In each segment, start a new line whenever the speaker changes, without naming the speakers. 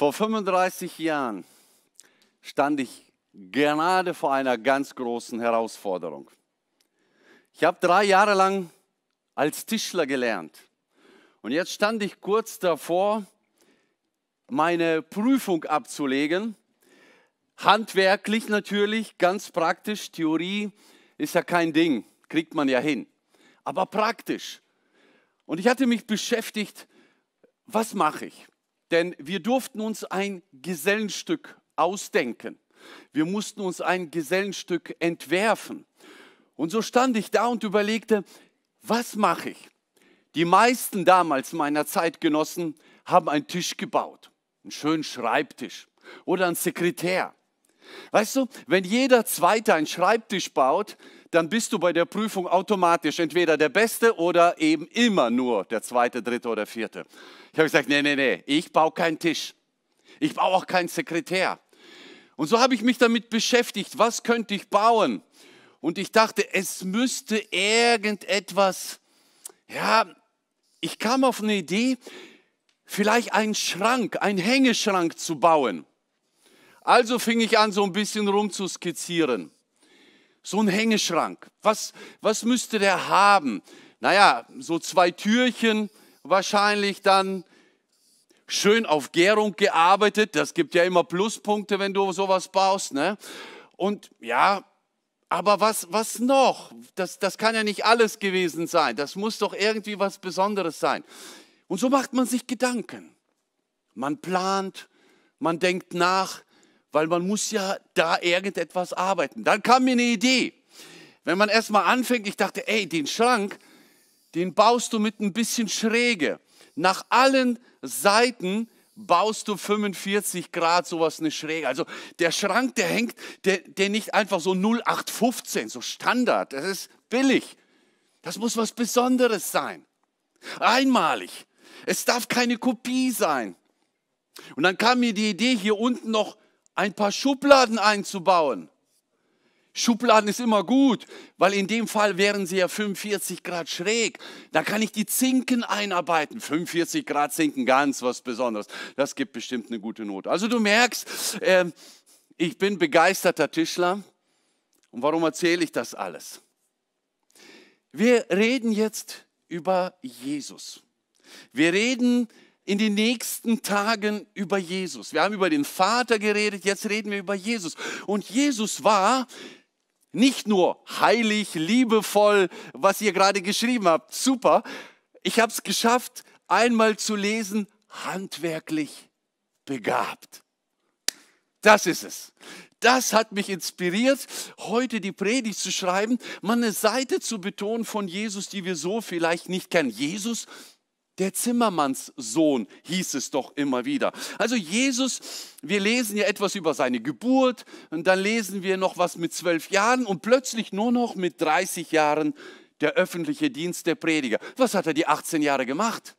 Vor 35 Jahren stand ich gerade vor einer ganz großen Herausforderung. Ich habe drei Jahre lang als Tischler gelernt. Und jetzt stand ich kurz davor, meine Prüfung abzulegen. Handwerklich natürlich, ganz praktisch. Theorie ist ja kein Ding, kriegt man ja hin. Aber praktisch. Und ich hatte mich beschäftigt, was mache ich? Denn wir durften uns ein Gesellenstück ausdenken. Wir mussten uns ein Gesellenstück entwerfen. Und so stand ich da und überlegte, was mache ich? Die meisten damals meiner Zeitgenossen haben einen Tisch gebaut, einen schönen Schreibtisch oder einen Sekretär Weißt du, wenn jeder Zweite einen Schreibtisch baut, dann bist du bei der Prüfung automatisch entweder der Beste oder eben immer nur der Zweite, Dritte oder Vierte. Ich habe gesagt, nee, nee, nee, ich baue keinen Tisch. Ich baue auch keinen Sekretär. Und so habe ich mich damit beschäftigt, was könnte ich bauen? Und ich dachte, es müsste irgendetwas, ja, ich kam auf eine Idee, vielleicht einen Schrank, einen Hängeschrank zu bauen. Also fing ich an, so ein bisschen rumzuskizzieren. So ein Hängeschrank. Was, was müsste der haben? Naja, so zwei Türchen wahrscheinlich dann. Schön auf Gärung gearbeitet. Das gibt ja immer Pluspunkte, wenn du sowas baust. Ne? Und ja, aber was, was noch? Das, das kann ja nicht alles gewesen sein. Das muss doch irgendwie was Besonderes sein. Und so macht man sich Gedanken. Man plant, man denkt nach, weil man muss ja da irgendetwas arbeiten. Dann kam mir eine Idee. Wenn man erstmal anfängt, ich dachte, ey, den Schrank, den baust du mit ein bisschen Schräge. Nach allen Seiten baust du 45 Grad sowas eine Schräge. Also der Schrank, der hängt, der, der nicht einfach so 0815, so Standard, das ist billig. Das muss was Besonderes sein. Einmalig. Es darf keine Kopie sein. Und dann kam mir die Idee, hier unten noch ein paar Schubladen einzubauen. Schubladen ist immer gut, weil in dem Fall wären sie ja 45 Grad schräg. Da kann ich die Zinken einarbeiten. 45 Grad Zinken, ganz was Besonderes. Das gibt bestimmt eine gute Note. Also du merkst, äh, ich bin begeisterter Tischler. Und warum erzähle ich das alles? Wir reden jetzt über Jesus. Wir reden über in den nächsten Tagen über Jesus. Wir haben über den Vater geredet, jetzt reden wir über Jesus. Und Jesus war nicht nur heilig, liebevoll, was ihr gerade geschrieben habt, super. Ich habe es geschafft, einmal zu lesen, handwerklich begabt. Das ist es. Das hat mich inspiriert, heute die Predigt zu schreiben, mal eine Seite zu betonen von Jesus, die wir so vielleicht nicht kennen. Jesus der Zimmermannssohn hieß es doch immer wieder. Also Jesus, wir lesen ja etwas über seine Geburt und dann lesen wir noch was mit zwölf Jahren und plötzlich nur noch mit 30 Jahren der öffentliche Dienst der Prediger. Was hat er die 18 Jahre gemacht?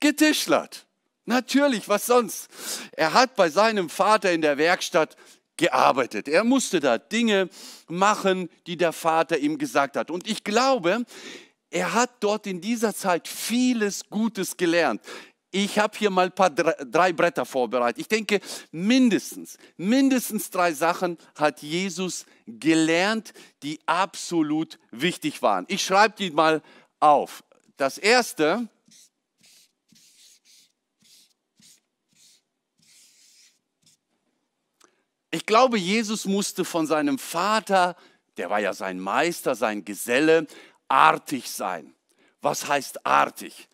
Getischlert. Natürlich, was sonst? Er hat bei seinem Vater in der Werkstatt gearbeitet. Er musste da Dinge machen, die der Vater ihm gesagt hat. Und ich glaube, er hat dort in dieser Zeit vieles Gutes gelernt. Ich habe hier mal ein paar drei Bretter vorbereitet. Ich denke, mindestens, mindestens drei Sachen hat Jesus gelernt, die absolut wichtig waren. Ich schreibe die mal auf. Das erste, ich glaube, Jesus musste von seinem Vater, der war ja sein Meister, sein Geselle, artig sein. Was heißt artig?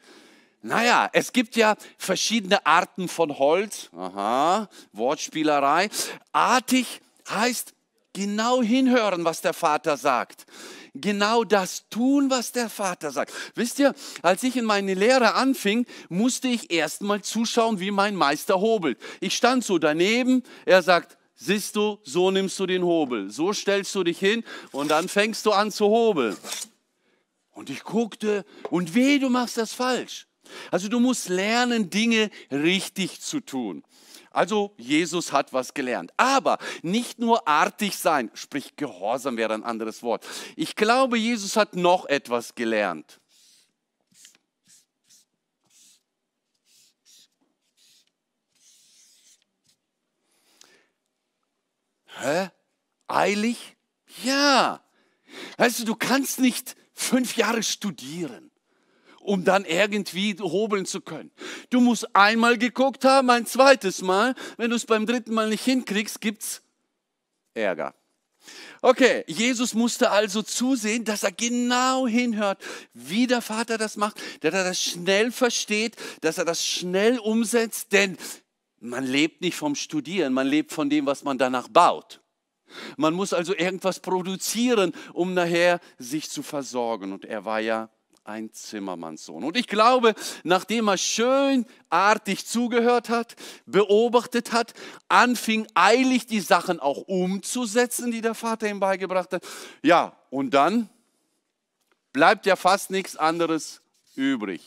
Naja, es gibt ja verschiedene Arten von Holz. Aha, Wortspielerei. Artig heißt genau hinhören, was der Vater sagt. Genau das tun, was der Vater sagt. Wisst ihr, als ich in meine Lehre anfing, musste ich erstmal zuschauen, wie mein Meister hobelt. Ich stand so daneben, er sagt, siehst du, so nimmst du den Hobel, so stellst du dich hin und dann fängst du an zu hobeln. Und ich guckte und weh, du machst das falsch. Also du musst lernen, Dinge richtig zu tun. Also Jesus hat was gelernt. Aber nicht nur artig sein, sprich Gehorsam wäre ein anderes Wort. Ich glaube, Jesus hat noch etwas gelernt. Hä? Eilig? Ja. Weißt du, du kannst nicht Fünf Jahre studieren, um dann irgendwie hobeln zu können. Du musst einmal geguckt haben, ein zweites Mal. Wenn du es beim dritten Mal nicht hinkriegst, gibt's Ärger. Okay, Jesus musste also zusehen, dass er genau hinhört, wie der Vater das macht, dass er das schnell versteht, dass er das schnell umsetzt, denn man lebt nicht vom Studieren, man lebt von dem, was man danach baut. Man muss also irgendwas produzieren, um nachher sich zu versorgen. Und er war ja ein Zimmermannssohn. Und ich glaube, nachdem er schön artig zugehört hat, beobachtet hat, anfing eilig die Sachen auch umzusetzen, die der Vater ihm beigebracht hat. Ja, und dann bleibt ja fast nichts anderes übrig.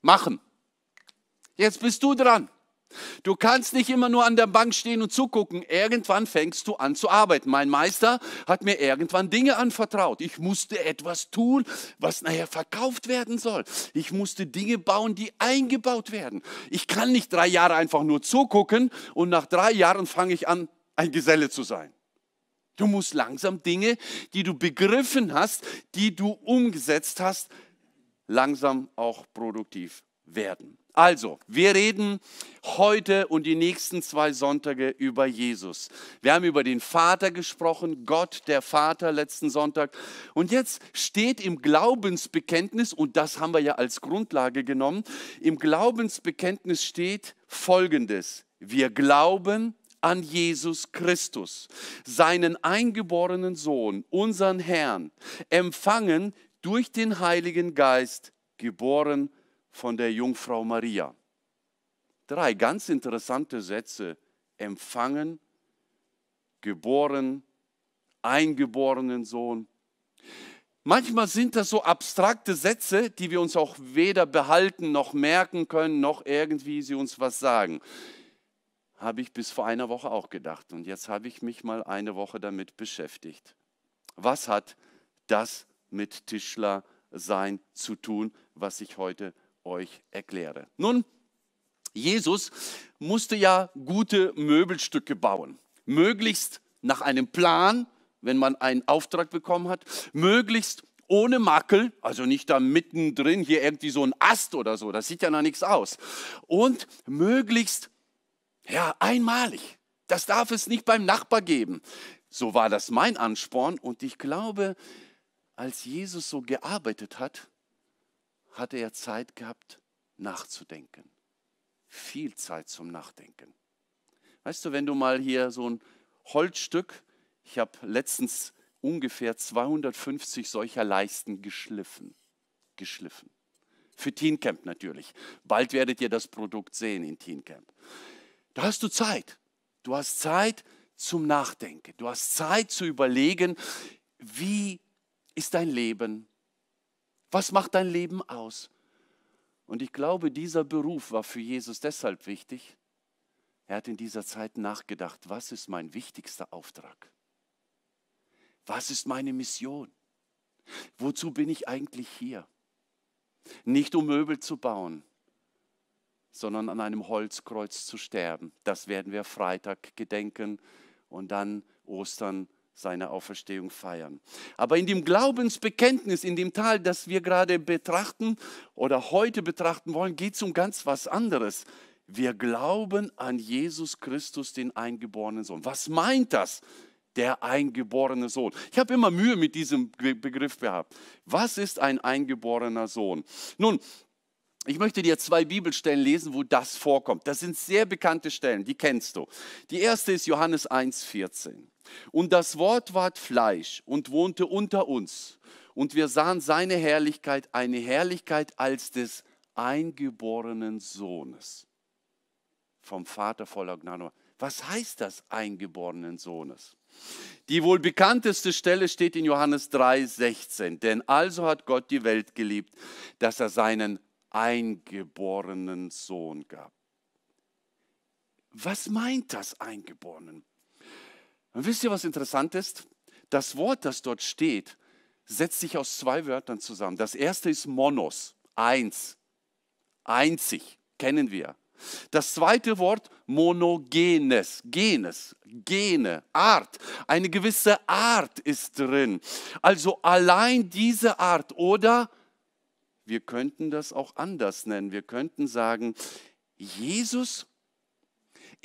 Machen. Jetzt bist du dran. Du kannst nicht immer nur an der Bank stehen und zugucken. Irgendwann fängst du an zu arbeiten. Mein Meister hat mir irgendwann Dinge anvertraut. Ich musste etwas tun, was nachher verkauft werden soll. Ich musste Dinge bauen, die eingebaut werden. Ich kann nicht drei Jahre einfach nur zugucken und nach drei Jahren fange ich an, ein Geselle zu sein. Du musst langsam Dinge, die du begriffen hast, die du umgesetzt hast, langsam auch produktiv werden. Also, wir reden heute und die nächsten zwei Sonntage über Jesus. Wir haben über den Vater gesprochen, Gott der Vater letzten Sonntag. Und jetzt steht im Glaubensbekenntnis, und das haben wir ja als Grundlage genommen, im Glaubensbekenntnis steht Folgendes. Wir glauben an Jesus Christus, seinen eingeborenen Sohn, unseren Herrn, empfangen durch den Heiligen Geist, geboren von der Jungfrau Maria. Drei ganz interessante Sätze. Empfangen, geboren, eingeborenen Sohn. Manchmal sind das so abstrakte Sätze, die wir uns auch weder behalten noch merken können, noch irgendwie sie uns was sagen. Habe ich bis vor einer Woche auch gedacht. Und jetzt habe ich mich mal eine Woche damit beschäftigt. Was hat das mit Tischler sein zu tun, was ich heute euch erkläre. Nun, Jesus musste ja gute Möbelstücke bauen, möglichst nach einem Plan, wenn man einen Auftrag bekommen hat, möglichst ohne Makel, also nicht da mittendrin hier irgendwie so ein Ast oder so, das sieht ja noch nichts aus. Und möglichst, ja, einmalig. Das darf es nicht beim Nachbar geben. So war das mein Ansporn und ich glaube, als Jesus so gearbeitet hat, hatte er Zeit gehabt, nachzudenken. Viel Zeit zum Nachdenken. Weißt du, wenn du mal hier so ein Holzstück, ich habe letztens ungefähr 250 solcher Leisten geschliffen, geschliffen. Für Teencamp natürlich. Bald werdet ihr das Produkt sehen in Teencamp. Da hast du Zeit. Du hast Zeit zum Nachdenken. Du hast Zeit zu überlegen, wie ist dein Leben? Was macht dein Leben aus? Und ich glaube, dieser Beruf war für Jesus deshalb wichtig. Er hat in dieser Zeit nachgedacht, was ist mein wichtigster Auftrag? Was ist meine Mission? Wozu bin ich eigentlich hier? Nicht um Möbel zu bauen, sondern an einem Holzkreuz zu sterben. Das werden wir Freitag gedenken und dann Ostern seine Auferstehung feiern. Aber in dem Glaubensbekenntnis, in dem Teil, das wir gerade betrachten oder heute betrachten wollen, geht es um ganz was anderes. Wir glauben an Jesus Christus, den eingeborenen Sohn. Was meint das? Der eingeborene Sohn. Ich habe immer Mühe mit diesem Begriff gehabt. Was ist ein eingeborener Sohn? Nun, ich möchte dir zwei Bibelstellen lesen, wo das vorkommt. Das sind sehr bekannte Stellen, die kennst du. Die erste ist Johannes 1,14. Und das Wort ward Fleisch und wohnte unter uns. Und wir sahen seine Herrlichkeit, eine Herrlichkeit als des eingeborenen Sohnes. Vom Vater voller Gnade. Was heißt das eingeborenen Sohnes? Die wohl bekannteste Stelle steht in Johannes 3, 16. Denn also hat Gott die Welt geliebt, dass er seinen eingeborenen Sohn gab. Was meint das eingeborenen und wisst ihr, was interessant ist? Das Wort, das dort steht, setzt sich aus zwei Wörtern zusammen. Das erste ist Monos, eins, einzig, kennen wir. Das zweite Wort monogenes, genes, gene, Art. Eine gewisse Art ist drin. Also allein diese Art oder wir könnten das auch anders nennen. Wir könnten sagen, Jesus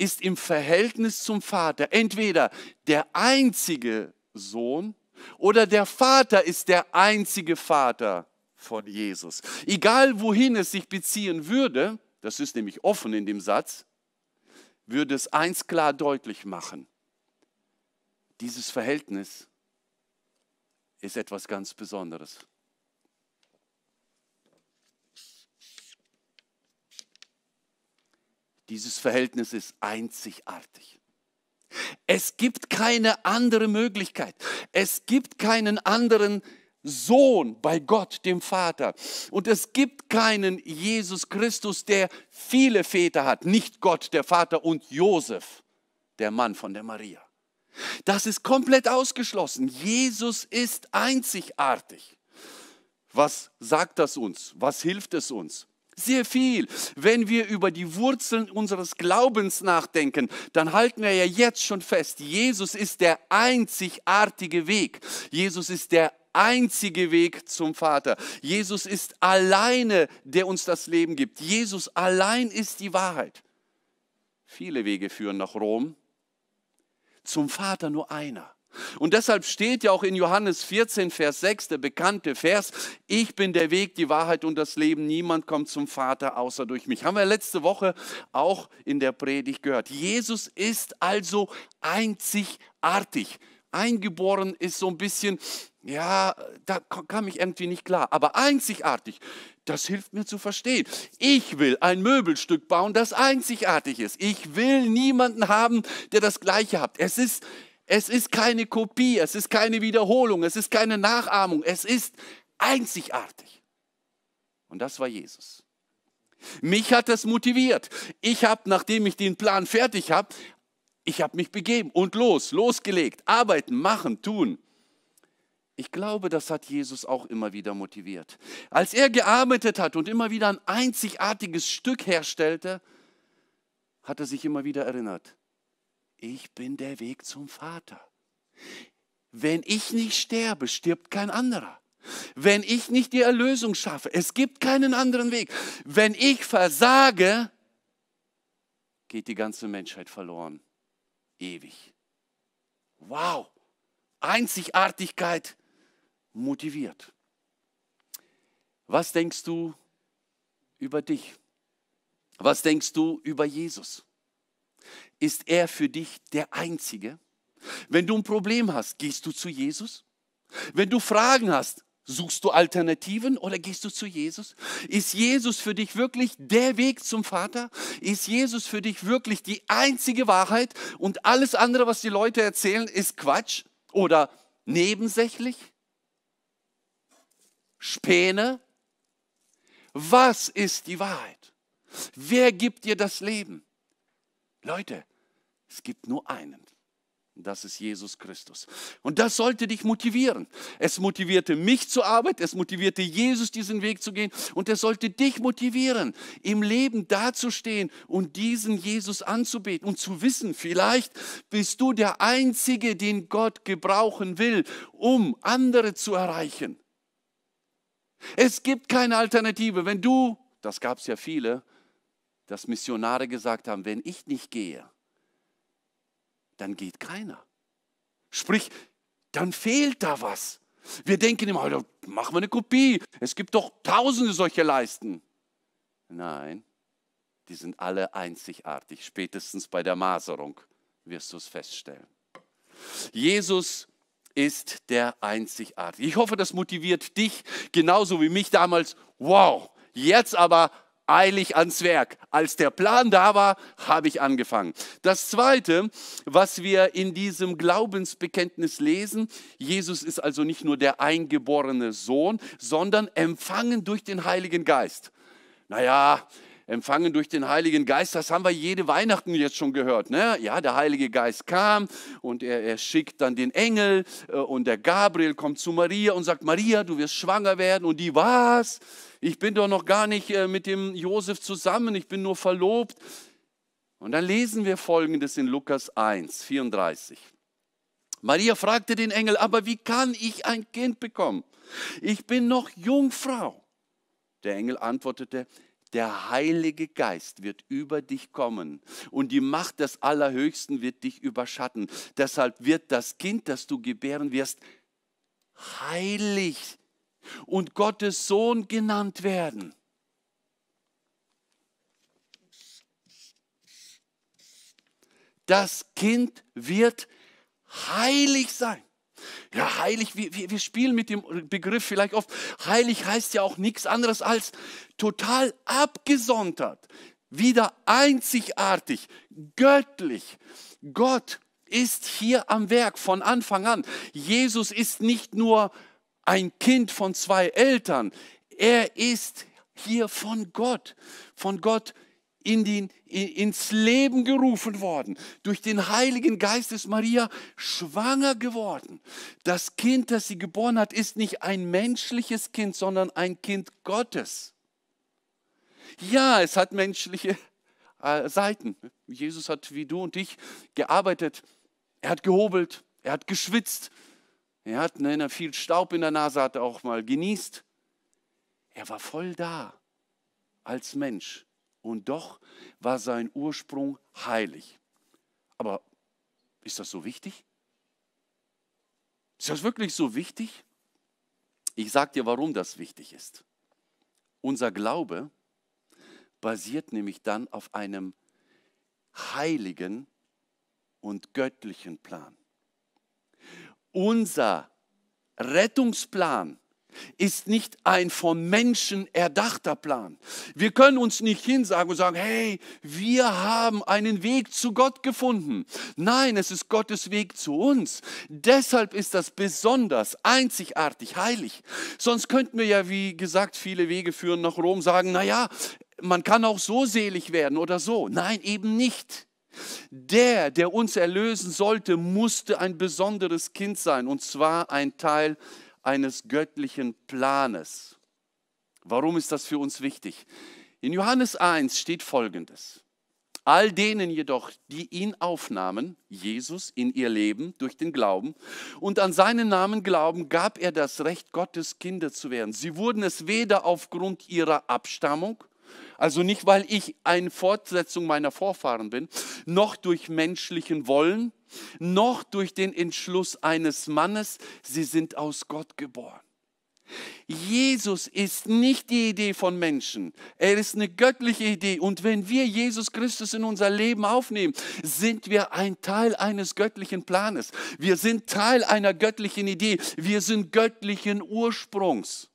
ist im Verhältnis zum Vater entweder der einzige Sohn oder der Vater ist der einzige Vater von Jesus. Egal wohin es sich beziehen würde, das ist nämlich offen in dem Satz, würde es eins klar deutlich machen. Dieses Verhältnis ist etwas ganz Besonderes. Dieses Verhältnis ist einzigartig. Es gibt keine andere Möglichkeit. Es gibt keinen anderen Sohn bei Gott, dem Vater. Und es gibt keinen Jesus Christus, der viele Väter hat. Nicht Gott, der Vater und Josef, der Mann von der Maria. Das ist komplett ausgeschlossen. Jesus ist einzigartig. Was sagt das uns? Was hilft es uns? Sehr viel. Wenn wir über die Wurzeln unseres Glaubens nachdenken, dann halten wir ja jetzt schon fest, Jesus ist der einzigartige Weg. Jesus ist der einzige Weg zum Vater. Jesus ist alleine, der uns das Leben gibt. Jesus allein ist die Wahrheit. Viele Wege führen nach Rom, zum Vater nur einer. Und deshalb steht ja auch in Johannes 14, Vers 6, der bekannte Vers, ich bin der Weg, die Wahrheit und das Leben, niemand kommt zum Vater außer durch mich. Haben wir letzte Woche auch in der Predigt gehört. Jesus ist also einzigartig. Eingeboren ist so ein bisschen, ja, da kam ich irgendwie nicht klar, aber einzigartig. Das hilft mir zu verstehen. Ich will ein Möbelstück bauen, das einzigartig ist. Ich will niemanden haben, der das gleiche hat. Es ist es ist keine Kopie, es ist keine Wiederholung, es ist keine Nachahmung, es ist einzigartig. Und das war Jesus. Mich hat das motiviert. Ich habe, nachdem ich den Plan fertig habe, ich habe mich begeben und los, losgelegt, arbeiten, machen, tun. Ich glaube, das hat Jesus auch immer wieder motiviert. Als er gearbeitet hat und immer wieder ein einzigartiges Stück herstellte, hat er sich immer wieder erinnert, ich bin der Weg zum Vater. Wenn ich nicht sterbe, stirbt kein anderer. Wenn ich nicht die Erlösung schaffe, es gibt keinen anderen Weg. Wenn ich versage, geht die ganze Menschheit verloren. Ewig. Wow. Einzigartigkeit motiviert. Was denkst du über dich? Was denkst du über Jesus? Ist er für dich der Einzige? Wenn du ein Problem hast, gehst du zu Jesus? Wenn du Fragen hast, suchst du Alternativen oder gehst du zu Jesus? Ist Jesus für dich wirklich der Weg zum Vater? Ist Jesus für dich wirklich die einzige Wahrheit und alles andere, was die Leute erzählen, ist Quatsch oder nebensächlich? Späne? Was ist die Wahrheit? Wer gibt dir das Leben? Leute, es gibt nur einen. Das ist Jesus Christus. Und das sollte dich motivieren. Es motivierte mich zur Arbeit, es motivierte Jesus, diesen Weg zu gehen. Und es sollte dich motivieren, im Leben dazustehen und diesen Jesus anzubeten und zu wissen, vielleicht bist du der Einzige, den Gott gebrauchen will, um andere zu erreichen. Es gibt keine Alternative. Wenn du, das gab es ja viele, dass Missionare gesagt haben, wenn ich nicht gehe, dann geht keiner. Sprich, dann fehlt da was. Wir denken immer, machen wir eine Kopie. Es gibt doch tausende solcher Leisten. Nein, die sind alle einzigartig. Spätestens bei der Maserung wirst du es feststellen. Jesus ist der Einzigartige. Ich hoffe, das motiviert dich genauso wie mich damals. Wow, jetzt aber eilig ans Werk. Als der Plan da war, habe ich angefangen. Das Zweite, was wir in diesem Glaubensbekenntnis lesen, Jesus ist also nicht nur der eingeborene Sohn, sondern empfangen durch den Heiligen Geist. Naja, empfangen durch den Heiligen Geist. Das haben wir jede Weihnachten jetzt schon gehört. Ne? Ja, der Heilige Geist kam und er, er schickt dann den Engel äh, und der Gabriel kommt zu Maria und sagt, Maria, du wirst schwanger werden. Und die, was? Ich bin doch noch gar nicht äh, mit dem Josef zusammen, ich bin nur verlobt. Und dann lesen wir Folgendes in Lukas 1, 34. Maria fragte den Engel, aber wie kann ich ein Kind bekommen? Ich bin noch Jungfrau. Der Engel antwortete, der Heilige Geist wird über dich kommen und die Macht des Allerhöchsten wird dich überschatten. Deshalb wird das Kind, das du gebären wirst, heilig und Gottes Sohn genannt werden. Das Kind wird heilig sein. Ja, heilig, wir, wir, spielen mit dem Begriff vielleicht oft. Heilig heißt ja auch nichts anderes als total abgesondert, wieder einzigartig, göttlich. Gott ist hier am Werk von Anfang an. Jesus ist nicht nur ein Kind von zwei Eltern, er ist hier von Gott, von Gott in den, in, ins Leben gerufen worden, durch den Heiligen Geist ist Maria schwanger geworden. Das Kind, das sie geboren hat, ist nicht ein menschliches Kind, sondern ein Kind Gottes. Ja, es hat menschliche äh, Seiten. Jesus hat wie du und ich gearbeitet. Er hat gehobelt, er hat geschwitzt, er hat, wenn ne, viel Staub in der Nase hat er auch mal genießt. Er war voll da als Mensch und doch war sein Ursprung heilig. Aber ist das so wichtig? Ist das wirklich so wichtig? Ich sage dir, warum das wichtig ist. Unser Glaube basiert nämlich dann auf einem heiligen und göttlichen Plan. Unser Rettungsplan ist nicht ein von Menschen erdachter Plan. Wir können uns nicht hinsagen und sagen, hey, wir haben einen Weg zu Gott gefunden. Nein, es ist Gottes Weg zu uns. Deshalb ist das besonders, einzigartig, heilig. Sonst könnten wir ja, wie gesagt, viele Wege führen nach Rom, sagen, naja, man kann auch so selig werden oder so. Nein, eben nicht. Der, der uns erlösen sollte, musste ein besonderes Kind sein, und zwar ein Teil eines göttlichen Planes. Warum ist das für uns wichtig? In Johannes 1 steht Folgendes. All denen jedoch, die ihn aufnahmen, Jesus in ihr Leben durch den Glauben und an seinen Namen glauben, gab er das Recht, Gottes Kinder zu werden. Sie wurden es weder aufgrund ihrer Abstammung also nicht, weil ich eine Fortsetzung meiner Vorfahren bin, noch durch menschlichen Wollen, noch durch den Entschluss eines Mannes. Sie sind aus Gott geboren. Jesus ist nicht die Idee von Menschen. Er ist eine göttliche Idee. Und wenn wir Jesus Christus in unser Leben aufnehmen, sind wir ein Teil eines göttlichen Planes. Wir sind Teil einer göttlichen Idee. Wir sind göttlichen Ursprungs.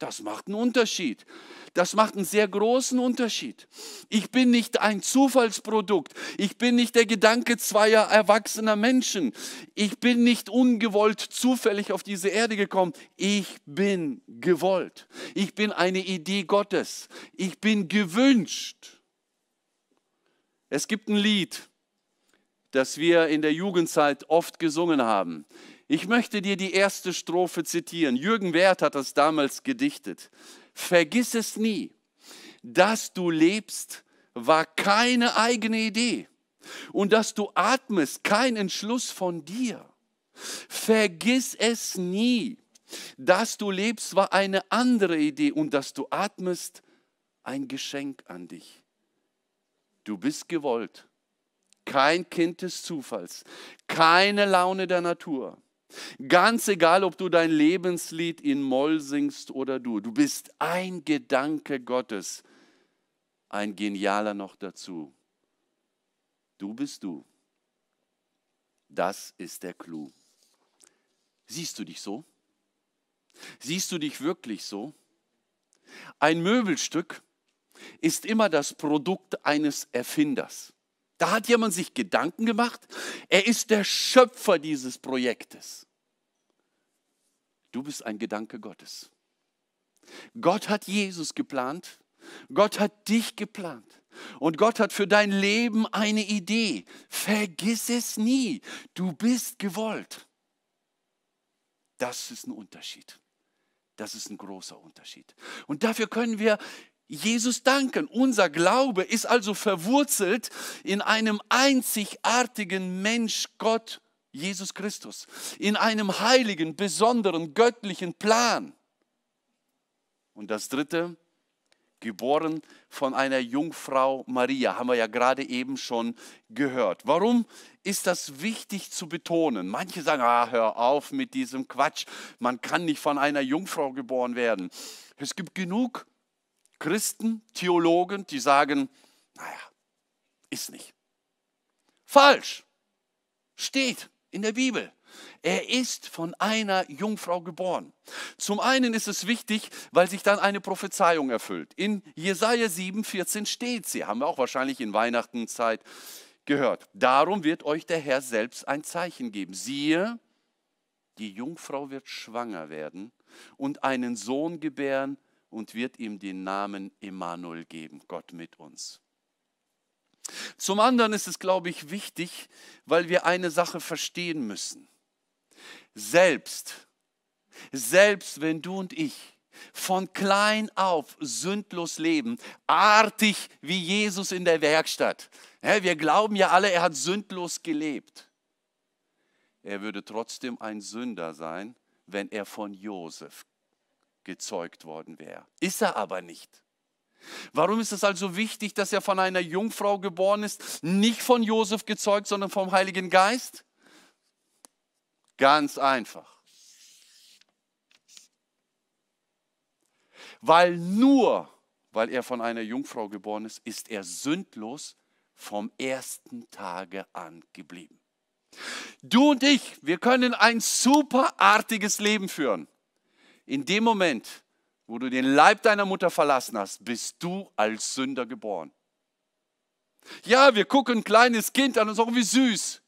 Das macht einen Unterschied. Das macht einen sehr großen Unterschied. Ich bin nicht ein Zufallsprodukt. Ich bin nicht der Gedanke zweier erwachsener Menschen. Ich bin nicht ungewollt zufällig auf diese Erde gekommen. Ich bin gewollt. Ich bin eine Idee Gottes. Ich bin gewünscht. Es gibt ein Lied, das wir in der Jugendzeit oft gesungen haben. Ich möchte dir die erste Strophe zitieren. Jürgen Werth hat das damals gedichtet. Vergiss es nie, dass du lebst, war keine eigene Idee und dass du atmest, kein Entschluss von dir. Vergiss es nie, dass du lebst, war eine andere Idee und dass du atmest, ein Geschenk an dich. Du bist gewollt, kein Kind des Zufalls, keine Laune der Natur. Ganz egal, ob du dein Lebenslied in Moll singst oder du, du bist ein Gedanke Gottes, ein genialer noch dazu. Du bist du. Das ist der Clou. Siehst du dich so? Siehst du dich wirklich so? Ein Möbelstück ist immer das Produkt eines Erfinders. Da hat jemand sich Gedanken gemacht. Er ist der Schöpfer dieses Projektes. Du bist ein Gedanke Gottes. Gott hat Jesus geplant. Gott hat dich geplant. Und Gott hat für dein Leben eine Idee. Vergiss es nie. Du bist gewollt. Das ist ein Unterschied. Das ist ein großer Unterschied. Und dafür können wir Jesus danken. Unser Glaube ist also verwurzelt in einem einzigartigen Mensch Gott, Jesus Christus, in einem heiligen, besonderen, göttlichen Plan. Und das Dritte, geboren von einer Jungfrau Maria, haben wir ja gerade eben schon gehört. Warum ist das wichtig zu betonen? Manche sagen, ah, hör auf mit diesem Quatsch, man kann nicht von einer Jungfrau geboren werden. Es gibt genug Christen, Theologen, die sagen, naja, ist nicht. Falsch. Steht in der Bibel. Er ist von einer Jungfrau geboren. Zum einen ist es wichtig, weil sich dann eine Prophezeiung erfüllt. In Jesaja 7,14 steht sie, haben wir auch wahrscheinlich in Weihnachtenzeit gehört. Darum wird euch der Herr selbst ein Zeichen geben. Siehe, die Jungfrau wird schwanger werden und einen Sohn gebären, und wird ihm den Namen Emmanuel geben, Gott mit uns. Zum anderen ist es, glaube ich, wichtig, weil wir eine Sache verstehen müssen. Selbst, selbst wenn du und ich von klein auf sündlos leben, artig wie Jesus in der Werkstatt. Wir glauben ja alle, er hat sündlos gelebt. Er würde trotzdem ein Sünder sein, wenn er von Josef gezeugt worden wäre. Ist er aber nicht. Warum ist es also wichtig, dass er von einer Jungfrau geboren ist, nicht von Josef gezeugt, sondern vom Heiligen Geist? Ganz einfach. Weil nur, weil er von einer Jungfrau geboren ist, ist er sündlos vom ersten Tage an geblieben. Du und ich, wir können ein superartiges Leben führen. In dem Moment, wo du den Leib deiner Mutter verlassen hast, bist du als Sünder geboren. Ja, wir gucken ein kleines Kind an und sagen, wie süß.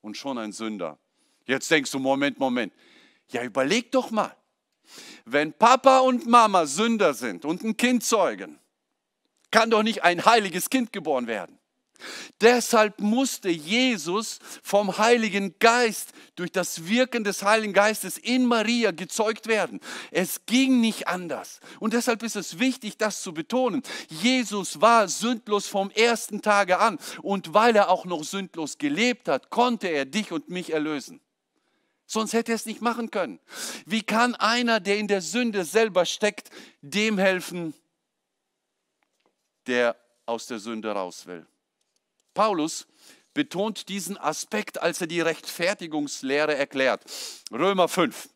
Und schon ein Sünder. Jetzt denkst du, Moment, Moment. Ja, überleg doch mal. Wenn Papa und Mama Sünder sind und ein Kind zeugen, kann doch nicht ein heiliges Kind geboren werden. Deshalb musste Jesus vom Heiligen Geist durch das Wirken des Heiligen Geistes in Maria gezeugt werden. Es ging nicht anders. Und deshalb ist es wichtig, das zu betonen. Jesus war sündlos vom ersten Tage an. Und weil er auch noch sündlos gelebt hat, konnte er dich und mich erlösen. Sonst hätte er es nicht machen können. Wie kann einer, der in der Sünde selber steckt, dem helfen, der aus der Sünde raus will? Paulus betont diesen Aspekt, als er die Rechtfertigungslehre erklärt. Römer 5.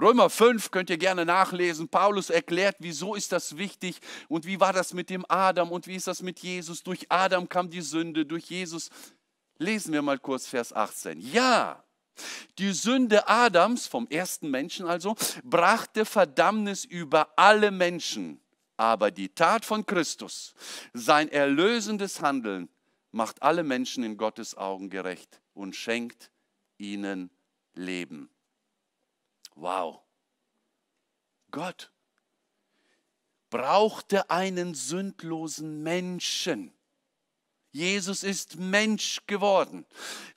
Römer 5 könnt ihr gerne nachlesen. Paulus erklärt, wieso ist das wichtig und wie war das mit dem Adam und wie ist das mit Jesus. Durch Adam kam die Sünde, durch Jesus. Lesen wir mal kurz Vers 18. Ja, die Sünde Adams, vom ersten Menschen also, brachte Verdammnis über alle Menschen. Aber die Tat von Christus, sein erlösendes Handeln, macht alle Menschen in Gottes Augen gerecht und schenkt ihnen Leben. Wow. Gott brauchte einen sündlosen Menschen. Jesus ist Mensch geworden.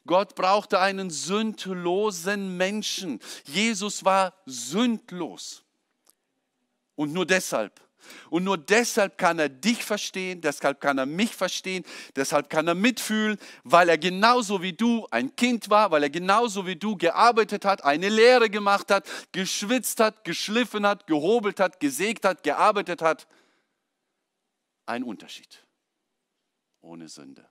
Gott brauchte einen sündlosen Menschen. Jesus war sündlos. Und nur deshalb und nur deshalb kann er dich verstehen, deshalb kann er mich verstehen, deshalb kann er mitfühlen, weil er genauso wie du ein Kind war, weil er genauso wie du gearbeitet hat, eine Lehre gemacht hat, geschwitzt hat, geschliffen hat, gehobelt hat, gesägt hat, gearbeitet hat. Ein Unterschied. Ohne Sünde.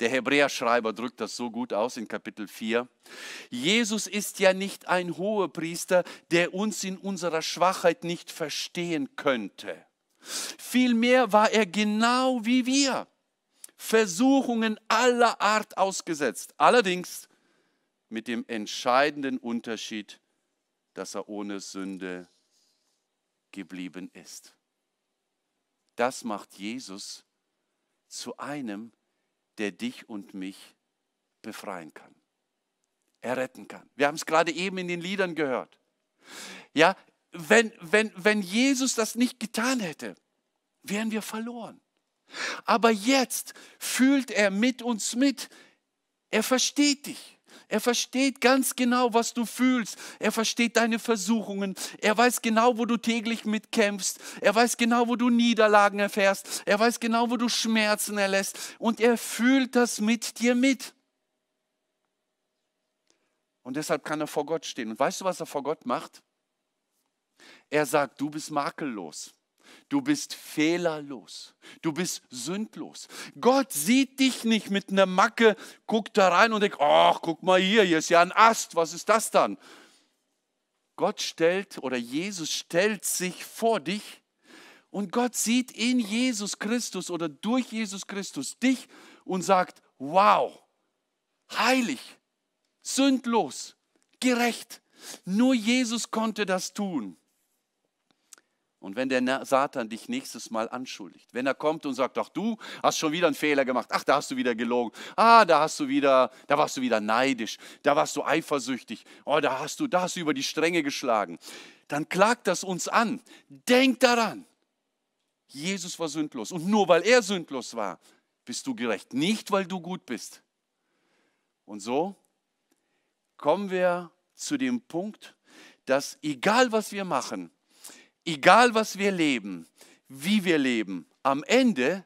Der Hebräerschreiber drückt das so gut aus in Kapitel 4. Jesus ist ja nicht ein hoher Priester, der uns in unserer Schwachheit nicht verstehen könnte. Vielmehr war er genau wie wir, Versuchungen aller Art ausgesetzt. Allerdings mit dem entscheidenden Unterschied, dass er ohne Sünde geblieben ist. Das macht Jesus zu einem, der dich und mich befreien kann. Er retten kann. Wir haben es gerade eben in den Liedern gehört. Ja, wenn, wenn, wenn Jesus das nicht getan hätte, wären wir verloren. Aber jetzt fühlt er mit uns mit. Er versteht dich. Er versteht ganz genau, was du fühlst. Er versteht deine Versuchungen. Er weiß genau, wo du täglich mitkämpfst. Er weiß genau, wo du Niederlagen erfährst. Er weiß genau, wo du Schmerzen erlässt. Und er fühlt das mit dir mit. Und deshalb kann er vor Gott stehen. Und weißt du, was er vor Gott macht? Er sagt, du bist makellos. Du bist fehlerlos. Du bist sündlos. Gott sieht dich nicht mit einer Macke, guckt da rein und denkt, ach, guck mal hier, hier ist ja ein Ast, was ist das dann? Gott stellt oder Jesus stellt sich vor dich und Gott sieht in Jesus Christus oder durch Jesus Christus dich und sagt, wow, heilig, sündlos, gerecht. Nur Jesus konnte das tun. Und wenn der Satan dich nächstes Mal anschuldigt, wenn er kommt und sagt, ach du hast schon wieder einen Fehler gemacht, ach da hast du wieder gelogen, ah da hast du wieder, da warst du wieder neidisch, da warst du eifersüchtig, oh da hast du, da hast du über die Stränge geschlagen, dann klagt das uns an. Denk daran, Jesus war sündlos und nur weil er sündlos war, bist du gerecht, nicht weil du gut bist. Und so kommen wir zu dem Punkt, dass egal was wir machen, egal was wir leben, wie wir leben, am Ende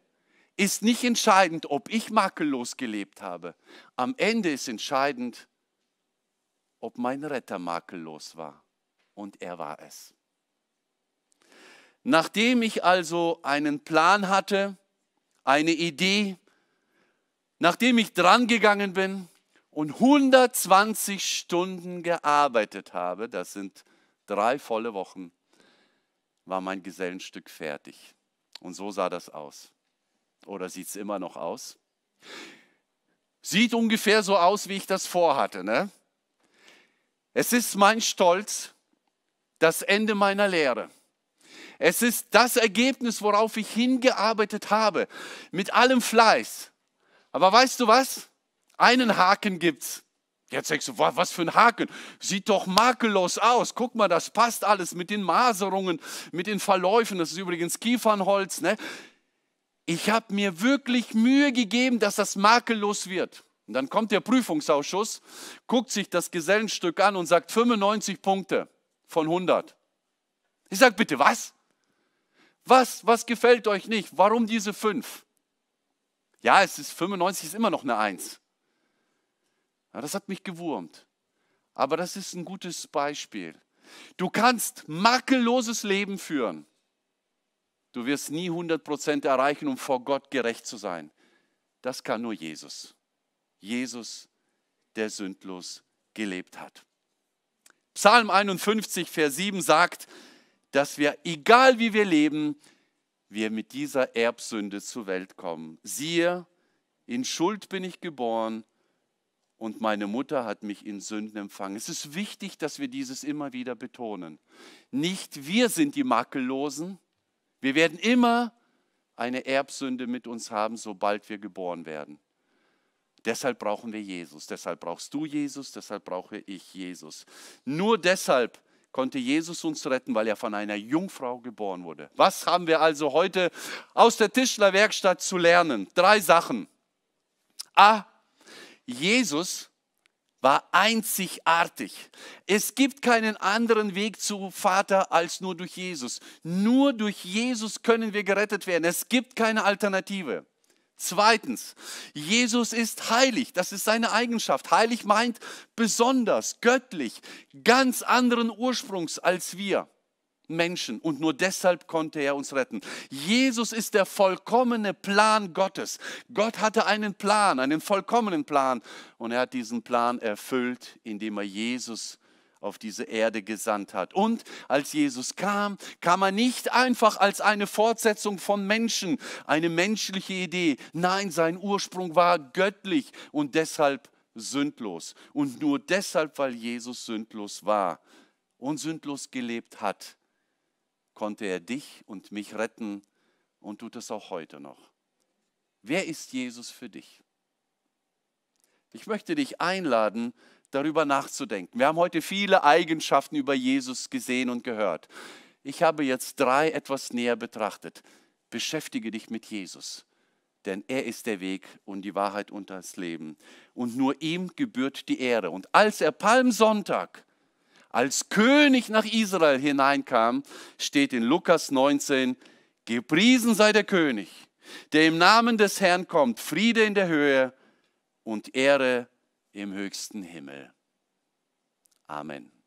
ist nicht entscheidend, ob ich makellos gelebt habe. Am Ende ist entscheidend, ob mein Retter makellos war. Und er war es. Nachdem ich also einen Plan hatte, eine Idee, nachdem ich drangegangen bin und 120 Stunden gearbeitet habe, das sind drei volle Wochen, war mein Gesellenstück fertig. Und so sah das aus. Oder sieht es immer noch aus? Sieht ungefähr so aus, wie ich das vorhatte. Ne? Es ist mein Stolz, das Ende meiner Lehre. Es ist das Ergebnis, worauf ich hingearbeitet habe, mit allem Fleiß. Aber weißt du was? Einen Haken gibt's. Jetzt denkst du, was für ein Haken. Sieht doch makellos aus. Guck mal, das passt alles mit den Maserungen, mit den Verläufen. Das ist übrigens Kiefernholz. Ne? Ich habe mir wirklich Mühe gegeben, dass das makellos wird. Und dann kommt der Prüfungsausschuss, guckt sich das Gesellenstück an und sagt 95 Punkte von 100. Ich sage, bitte, was? Was, was gefällt euch nicht? Warum diese fünf? Ja, es ist 95 ist immer noch eine Eins. Ja, das hat mich gewurmt. Aber das ist ein gutes Beispiel. Du kannst makelloses Leben führen. Du wirst nie 100% erreichen, um vor Gott gerecht zu sein. Das kann nur Jesus. Jesus, der sündlos gelebt hat. Psalm 51, Vers 7 sagt, dass wir, egal wie wir leben, wir mit dieser Erbsünde zur Welt kommen. Siehe, in Schuld bin ich geboren und meine Mutter hat mich in Sünden empfangen. Es ist wichtig, dass wir dieses immer wieder betonen. Nicht wir sind die Makellosen. Wir werden immer eine Erbsünde mit uns haben, sobald wir geboren werden. Deshalb brauchen wir Jesus, deshalb brauchst du Jesus, deshalb brauche ich Jesus. Nur deshalb konnte Jesus uns retten, weil er von einer Jungfrau geboren wurde. Was haben wir also heute aus der Tischlerwerkstatt zu lernen? Drei Sachen. A, Jesus war einzigartig. Es gibt keinen anderen Weg zu Vater als nur durch Jesus. Nur durch Jesus können wir gerettet werden. Es gibt keine Alternative. Zweitens, Jesus ist heilig. Das ist seine Eigenschaft. Heilig meint besonders, göttlich, ganz anderen Ursprungs als wir. Menschen und nur deshalb konnte er uns retten. Jesus ist der vollkommene Plan Gottes. Gott hatte einen Plan, einen vollkommenen Plan und er hat diesen Plan erfüllt, indem er Jesus auf diese Erde gesandt hat. Und als Jesus kam, kam er nicht einfach als eine Fortsetzung von Menschen, eine menschliche Idee. Nein, sein Ursprung war göttlich und deshalb sündlos. Und nur deshalb, weil Jesus sündlos war und sündlos gelebt hat, konnte er dich und mich retten und tut es auch heute noch. Wer ist Jesus für dich? Ich möchte dich einladen, darüber nachzudenken. Wir haben heute viele Eigenschaften über Jesus gesehen und gehört. Ich habe jetzt drei etwas näher betrachtet. Beschäftige dich mit Jesus, denn er ist der Weg und die Wahrheit und das Leben. Und nur ihm gebührt die Ehre. Und als er Palmsonntag als König nach Israel hineinkam, steht in Lukas 19, gepriesen sei der König, der im Namen des Herrn kommt, Friede in der Höhe und Ehre im höchsten Himmel. Amen.